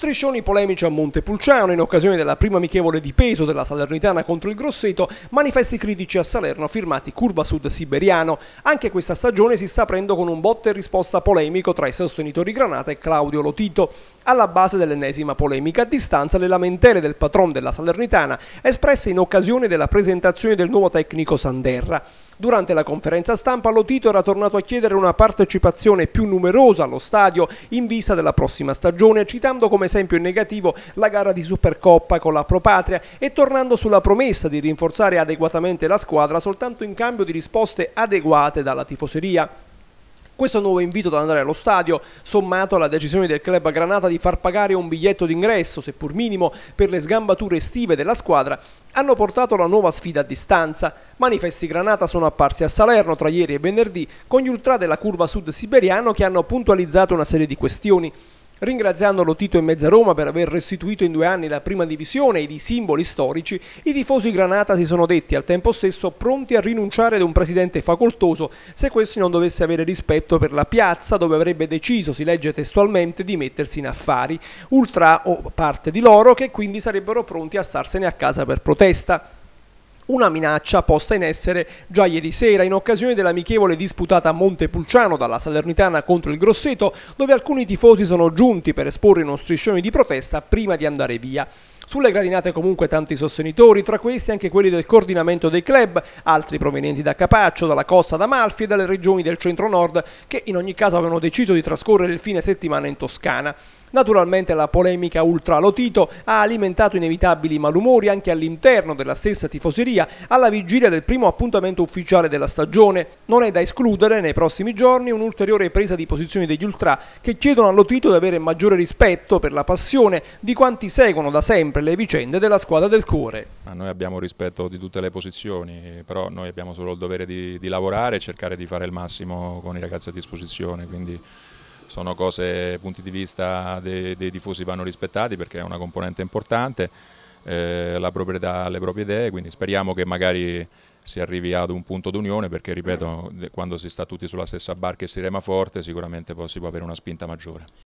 Striscioni polemici a Montepulciano in occasione della prima amichevole di peso della Salernitana contro il Grosseto, manifesti critici a Salerno firmati Curva Sud Siberiano. Anche questa stagione si sta aprendo con un botte e risposta polemico tra i sostenitori Granata e Claudio Lotito. Alla base dell'ennesima polemica a distanza le lamentele del patron della Salernitana espresse in occasione della presentazione del nuovo tecnico Sanderra. Durante la conferenza stampa Lotito era tornato a chiedere una partecipazione più numerosa allo stadio in vista della prossima stagione, citando come esempio in negativo la gara di Supercoppa con la Propatria e tornando sulla promessa di rinforzare adeguatamente la squadra soltanto in cambio di risposte adeguate dalla tifoseria. Questo nuovo invito ad andare allo stadio, sommato alla decisione del club Granata di far pagare un biglietto d'ingresso, seppur minimo, per le sgambature estive della squadra, hanno portato la nuova sfida a distanza. Manifesti Granata sono apparsi a Salerno tra ieri e venerdì con gli ultra della curva sud siberiano che hanno puntualizzato una serie di questioni. Ringraziandolo Tito e Mezza Roma per aver restituito in due anni la prima divisione ed i simboli storici, i tifosi Granata si sono detti al tempo stesso pronti a rinunciare ad un presidente facoltoso se questi non dovesse avere rispetto per la piazza dove avrebbe deciso, si legge testualmente, di mettersi in affari, ultra o parte di loro che quindi sarebbero pronti a starsene a casa per protesta una minaccia posta in essere già ieri sera in occasione dell'amichevole disputata a Montepulciano dalla Salernitana contro il Grosseto, dove alcuni tifosi sono giunti per esporre uno striscione di protesta prima di andare via. Sulle gradinate comunque tanti sostenitori, tra questi anche quelli del coordinamento dei club, altri provenienti da Capaccio, dalla costa d'Amalfi e dalle regioni del centro-nord, che in ogni caso avevano deciso di trascorrere il fine settimana in Toscana. Naturalmente la polemica ultra Lotito ha alimentato inevitabili malumori anche all'interno della stessa tifoseria alla vigilia del primo appuntamento ufficiale della stagione. Non è da escludere nei prossimi giorni un'ulteriore presa di posizione degli ultra che chiedono a Lotito di avere maggiore rispetto per la passione di quanti seguono da sempre le vicende della squadra del cuore. Ma noi abbiamo rispetto di tutte le posizioni, però noi abbiamo solo il dovere di, di lavorare e cercare di fare il massimo con i ragazzi a disposizione, quindi sono cose, punti di vista dei, dei tifosi vanno rispettati perché è una componente importante, eh, la proprietà ha le proprie idee, quindi speriamo che magari si arrivi ad un punto d'unione perché ripeto quando si sta tutti sulla stessa barca e si rema forte sicuramente poi si può avere una spinta maggiore.